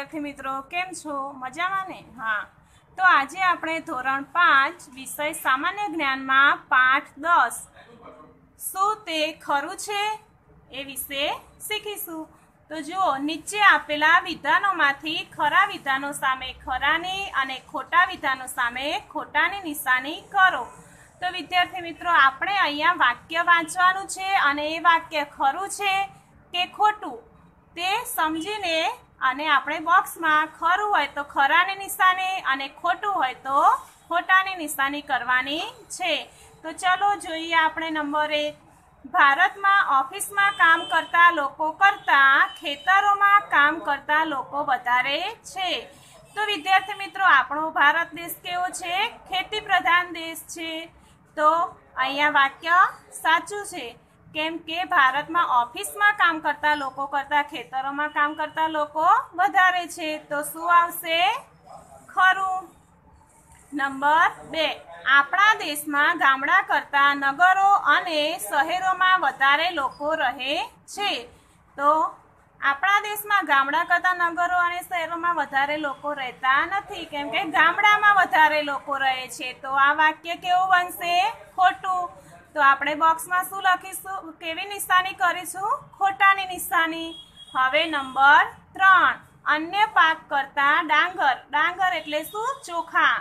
વિદ્યાર્થી મિત્રો કેમ છો મજામાં ને હા તો આજે આપણે ધોરણ પાંચ વિષય સામાન્ય જ્ઞાનમાં પાઠ દસ શું તે ખરું છે એ વિશે શીખીશું તો જુઓ નીચે આપેલા વિધાનોમાંથી ખરા વિધાનો સામે ખરાની અને ખોટા વિધાનો સામે ખોટાની નિશાની કરો તો વિદ્યાર્થી મિત્રો આપણે અહીંયા વાક્ય વાંચવાનું છે અને એ વાક્ય ખરું છે કે ખોટું તે સમજીને અને આપણે બોક્સમાં ખરું હોય તો ખરાની નિશાની અને ખોટું હોય તો ખોટાની નિશાની કરવાની છે તો ચલો જોઈએ આપણે નંબરે ભારતમાં ઓફિસમાં કામ કરતા લોકો કરતાં ખેતરોમાં કામ કરતા લોકો વધારે છે તો વિદ્યાર્થી મિત્રો આપણો ભારત દેશ કેવો છે ખેતી પ્રધાન દેશ છે તો અહીંયા વાક્ય સાચું છે કેમ કે ભારતમાં ઓફિસમાં કામ કરતા લોકો કરતા ખેતરોમાં કામ કરતા લોકો વધારે છે તો શું આવશે ખરું નંબર બે આપણા દેશમાં ગામડા કરતા નગરો અને શહેરોમાં વધારે લોકો રહે છે તો આપણા દેશમાં ગામડા કરતાં નગરો અને શહેરોમાં વધારે લોકો રહેતા નથી કેમ કે ગામડામાં વધારે લોકો રહે છે તો આ વાક્ય કેવું બનશે ખોટું તો આપણે બોક્સમાં શું લખીશું કેવી નિશાની કરીશું ખોટાની નિશાની હવે નંબર ત્રણ અન્ય પાક કરતાં ડાંગર ડાંગર એટલે શું ચોખા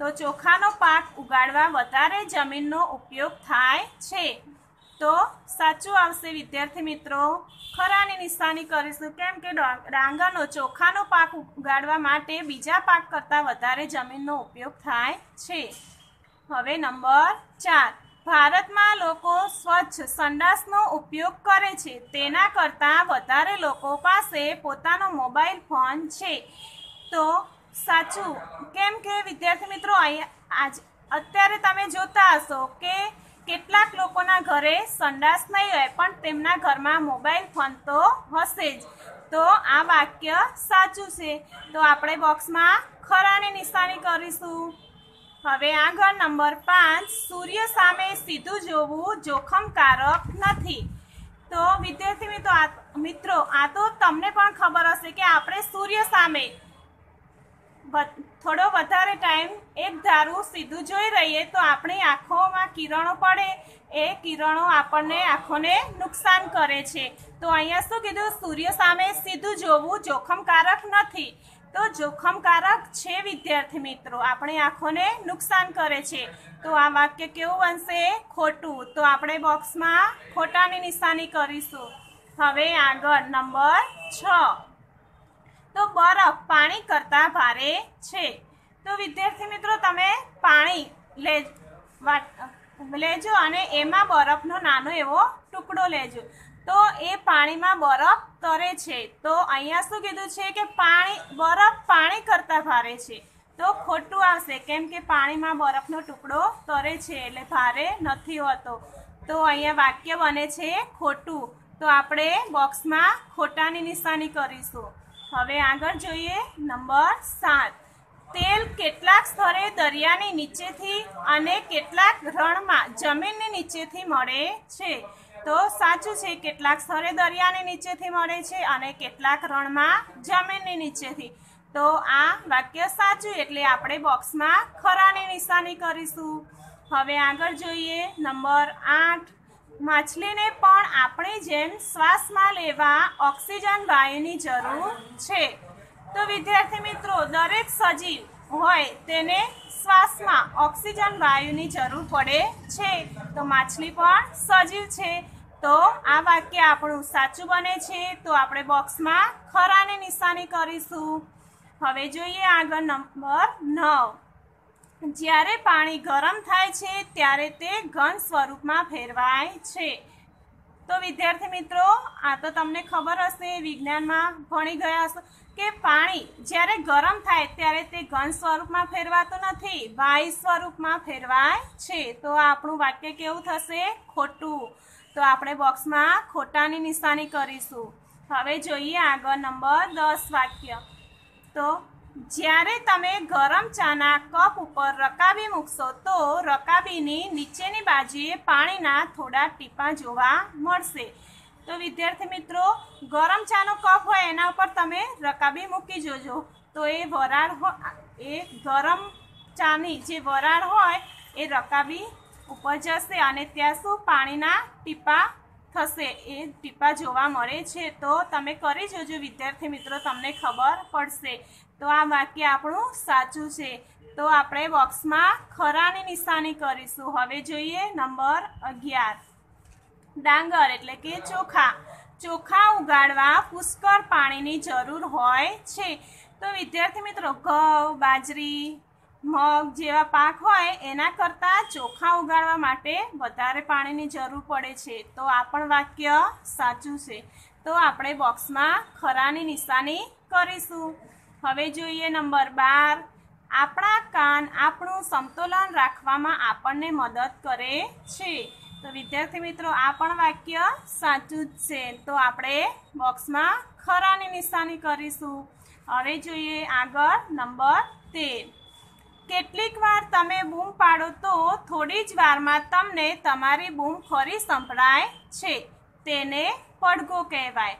તો ચોખાનો પાક ઉગાડવા વધારે જમીનનો ઉપયોગ થાય છે તો સાચું આવશે વિદ્યાર્થી મિત્રો ખરાની નિશાની કરીશું કેમ કે ડાંગરનો ચોખાનો પાક ઉગાડવા માટે બીજા પાક કરતાં વધારે જમીનનો ઉપયોગ થાય છે હવે નંબર ચાર ભારતમાં લોકો સ્વચ્છ સંડાસનો ઉપયોગ કરે છે તેના કરતાં વધારે લોકો પાસે પોતાનો મોબાઈલ ફોન છે તો સાચું કેમ કે વિદ્યાર્થી મિત્રો આજ અત્યારે તમે જોતા હશો કે કેટલાક લોકોના ઘરે સંડાસ નહીં હોય પણ તેમના ઘરમાં મોબાઈલ ફોન તો હશે જ તો આ વાક્ય સાચું છે તો આપણે બોક્સમાં ખરાની નિશાની કરીશું હવે આગળ નંબર પાંચ સૂર્ય સામે સીધું જોવું જોખમકારક નથી તો વિદ્યાર્થી મિત્રો મિત્રો આ તો તમને પણ ખબર હશે કે આપણે સૂર્ય સામે થોડો વધારે ટાઈમ એક ધારું સીધું જોઈ રહીએ તો આપણી આંખોમાં કિરણો પડે એ કિરણો આપણને આંખોને નુકસાન કરે છે તો અહીંયા શું કીધું સૂર્ય સામે સીધું જોવું જોખમકારક નથી તો જોખમકારક છે વિદ્યાર્થી મિત્રો આપણી આંખોને નુકસાન કરે છે તો આ વાક્ય કેવું બનશે ખોટું તો આપણે બોક્સમાં ખોટાની નિશાની કરીશું હવે આગળ નંબર છ તો બરફ પાણી કરતાં ભારે છે તો વિદ્યાર્થી મિત્રો તમે પાણી લે લેજો અને એમાં બરફનો નાનો એવો ટુકડો લેજો તો એ પાણીમાં બરફ તરે છે તો અહીંયા શું કીધું છે કે પાણી બરફ પાણી કરતાં ભારે છે તો ખોટું આવશે કેમ કે પાણીમાં બરફનો ટુકડો તરે છે એટલે ભારે નથી હોતો તો અહીંયા વાક્ય બને છે ખોટું તો આપણે બોક્સમાં ખોટાની નિશાની કરીશું હવે આગળ જોઈએ નંબર સાત તેલ કેટલાક સ્થળે દરિયાની નીચેથી અને કેટલાક રણમાં જમીનની નીચેથી મળે છે તો સાચું છે કેટલાક સ્થળે દરિયાની નીચેથી મળે છે અને કેટલાક રણમાં જમીનની નીચેથી તો આ વાક્ય સાચું એટલે આપણે બોક્સમાં ખરાની નિશાની કરીશું હવે આગળ જોઈએ નંબર આઠ માછલીને પણ આપણી જેમ શ્વાસમાં લેવા ઓક્સિજન વાયુની જરૂર છે તો વિદ્યાર્થી મિત્રો દરેક સજીવ હોય તેને શ્વાસમાં ઓક્સિજન વાયુની જરૂર પડે છે તો માછલી પણ સજીવ છે તો આ વાક્ય આપણું સાચું બને છે તો આપણે બોક્સમાં ખરાને નિશાની કરીશું હવે જોઈએ આગળ નંબર નવ જ્યારે પાણી ગરમ થાય છે ત્યારે તે ઘન સ્વરૂપમાં ફેરવાય છે તો વિદ્યાર્થી મિત્રો આ તો તમને ખબર હશે વિજ્ઞાનમાં ભણી ગયા હશો કે પાણી જ્યારે ગરમ થાય ત્યારે તે ઘન સ્વરૂપમાં ફેરવાતું નથી વાયુ સ્વરૂપમાં ફેરવાય છે તો આપણું વાક્ય કેવું થશે ખોટું તો આપણે બોક્સમાં ખોટાની નિશાની કરીશું હવે જોઈએ આગળ નંબર દસ વાક્ય તો જ્યારે તમે ગરમ ચાના કપ ઉપર રકાબી મૂકશો તો રકાબીની નીચેની બાજુએ પાણીના થોડા ટીપાં જોવા મળશે તો વિદ્યાર્થી મિત્રો ગરમ ચાનો કપ હોય એના ઉપર તમે રકાબી મૂકી જોજો તો એ વરાળ એ ગરમ ચાની જે વરાળ હોય એ રકાબી ઉપજ જશે અને ત્યાં શું પાણીના ટીપા થશે એ ટીપા જોવા મળે છે તો તમે કરી જોજો વિદ્યાર્થી મિત્રો તમને ખબર પડશે તો આ વાક્ય આપણું સાચું છે તો આપણે બોક્સમાં ખરાની નિશાની કરીશું હવે જોઈએ નંબર અગિયાર ડાંગર એટલે કે ચોખા ચોખા ઉગાડવા પુષ્કળ પાણીની જરૂર હોય છે તો વિદ્યાર્થી મિત્રો ઘઉં બાજરી મગ જેવા પાક હોય એના કરતાં ચોખા ઉગાડવા માટે વધારે પાણીની જરૂર પડે છે તો આ પણ વાક્ય સાચું છે તો આપણે બોક્સમાં ખરાની નિશાની કરીશું હવે જોઈએ નંબર બાર આપણા કાન આપણું સંતુલન રાખવામાં આપણને મદદ કરે છે તો વિદ્યાર્થી મિત્રો આ પણ વાક્ય સાચું જ છે તો આપણે બોક્સમાં ખરાની નિશાની કરીશું હવે જોઈએ આગળ નંબર તેર કેટલીક વાર તમે બૂમ પાડો તો થોડી જ વારમાં તમને તમારી બૂમ ફરી સંભળાય છે તેને પડઘો કહેવાય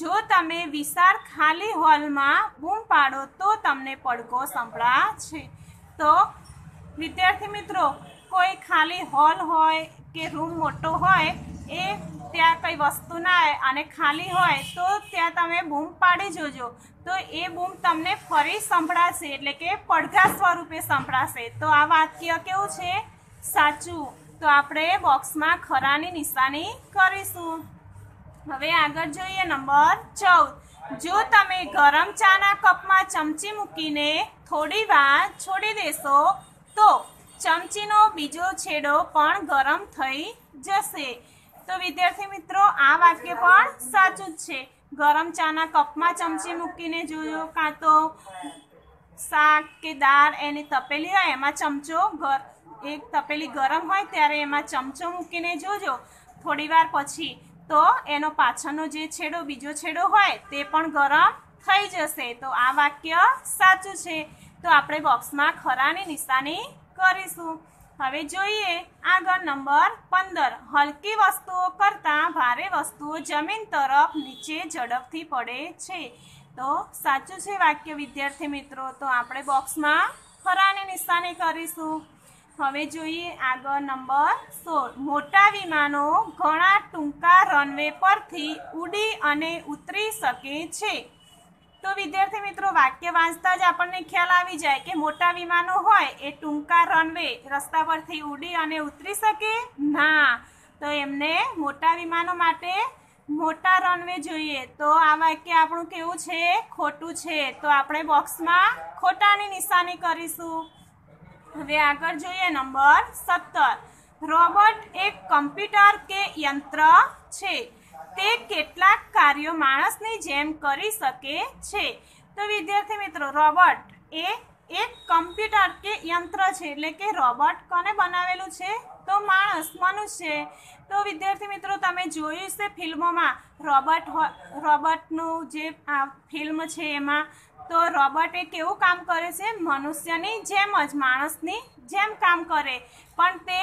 જો તમે વિશાળ ખાલી હોલમાં બૂમ પાડો તો તમને પડઘો સંભળાય છે તો વિદ્યાર્થી મિત્રો કોઈ ખાલી હોલ હોય કે રૂમ મોટો હોય એ ત્યાં કંઈ વસ્તુ ના હોય અને ખાલી હોય તો ત્યાં તમે બૂમ પાડી જોજો તો એ બૂમ તમને ફરી સંભળાશે એટલે કે પડઘા સ્વરૂપે સંભળાશે તો આ વાક્ય કેવું છે સાચું તો આપણે બોક્સમાં ખરાની નિશાની કરીશું હવે આગળ જોઈએ નંબર ચૌદ જો તમે ગરમ ચાના કપમાં ચમચી મૂકીને થોડી વાર છોડી દેશો તો ચમચીનો બીજો છેડો પણ ગરમ થઈ જશે તો વિદ્યાર્થી મિત્રો આ વાક્ય પણ સાચું જ છે ગરમ ચાના કપમાં ચમચી મૂકીને જોયો કાં તો શાક કે દાળ એની તપેલી હોય એમાં ચમચો એક તપેલી ગરમ હોય ત્યારે એમાં ચમચો મૂકીને જોજો થોડીવાર પછી તો એનો પાછળનો જે છેડો બીજો છેડો હોય તે પણ ગરમ થઈ જશે તો આ વાક્ય સાચું છે તો આપણે બોક્સમાં ખરાની નિશાની કરીશું હવે જોઈએ આગળ નંબર પંદર હલકી વસ્તુઓ કરતાં ભારે વસ્તુઓ જમીન તરફ નીચે ઝડપથી પડે છે તો સાચું છે વાક્ય વિદ્યાર્થી મિત્રો તો આપણે બોક્સમાં ખરાની નિશાની કરીશું હવે જોઈએ આગળ નંબર સોળ મોટા વિમાનો ઘણા ટૂંકા રનવે પરથી ઉડી અને ઉતરી શકે છે તો વિદ્યાર્થી મિત્રો વાક્ય વાંચતા જ આપણને ખ્યાલ આવી જાય કે મોટા વિમાનો હોય એ ટૂંકા રનવે રસ્તા પરથી ઉડી અને ઉતરી શકે ના તો એમને મોટા વિમાનો માટે મોટા રનવે જોઈએ તો આ વાક્ય આપણું કેવું છે ખોટું છે તો આપણે બોક્સમાં ખોટાની નિશાની કરીશું હવે આગળ જોઈએ નંબર સત્તર રોબોટ એક કમ્પ્યુટર કે યંત્ર છે તે કેટલાક કાર્યો માણસની જેમ કરી શકે છે તો વિદ્યાર્થી મિત્રો રોબોટ એ એક કમ્પ્યુટર કે યંત્ર છે એટલે કે રોબોટ કોને બનાવેલું છે તો માણસ મનુષ્ય તો વિદ્યાર્થી મિત્રો તમે જોયું છે ફિલ્મોમાં રોબોટ રોબોટનું જે આ ફિલ્મ છે એમાં તો રોબોટ એ કેવું કામ કરે છે મનુષ્યની જેમ જ માણસની જેમ કામ કરે પણ તે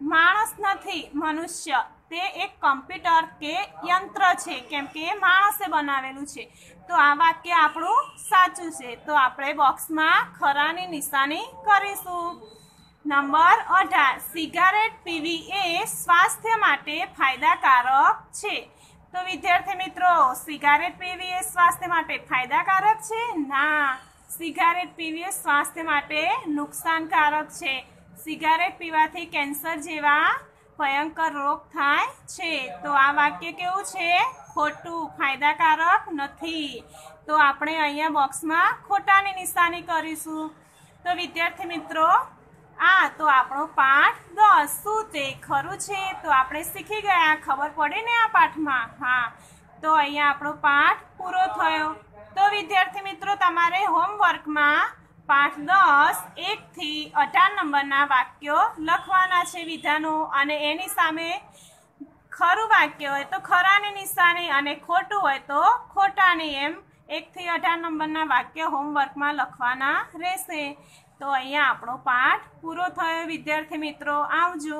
માણસ નથી મનુષ્ય તે એક કમ્પ્યુટર કે યંત્ર છે કેમ કે એ માણસે બનાવેલું છે તો આ વાક્ય આપણું સાચું છે તો આપણે બોક્સમાં ખરાની નિશાની કરીશું નંબર અઢાર સિગારેટ પીવી એ સ્વાસ્થ્ય માટે ફાયદાકારક છે તો વિદ્યાર્થી મિત્રો સિગારેટ પીવી એ સ્વાસ્થ્ય માટે ફાયદાકારક છે ના સિગારેટ પીવી એ સ્વાસ્થ્ય માટે નુકસાનકારક છે સિગારેટ પીવાથી કેન્સર જેવા ભયંકર રોગ થાય છે તો આ વાક્ય કેવું છે ખોટું ફાયદાકારક નથી તો આપણે અહીંયા બોક્સમાં ખોટાની નિશાની કરીશું તો વિદ્યાર્થી મિત્રો આ તો આપણો પાઠ દસ શું તે ખરું છે તો આપણે શીખી ગયા ખબર પડે ને આ પાઠમાં હા તો અહીંયા આપણો પાઠ પૂરો થયો તો વિદ્યાર્થી મિત્રો તમારે હોમવર્કમાં પાઠ દસ એકથી અઢાર નંબરના વાક્યો લખવાના છે વિધાનો અને એની સામે ખરું વાક્ય હોય તો ખરાની નિશાની અને ખોટું હોય તો ખોટાની એમ એકથી અઢાર નંબરના વાક્ય હોમવર્કમાં લખવાના રહેશે તો અહીંયા આપણો પાઠ પૂરો થયો વિદ્યાર્થી મિત્રો આવજો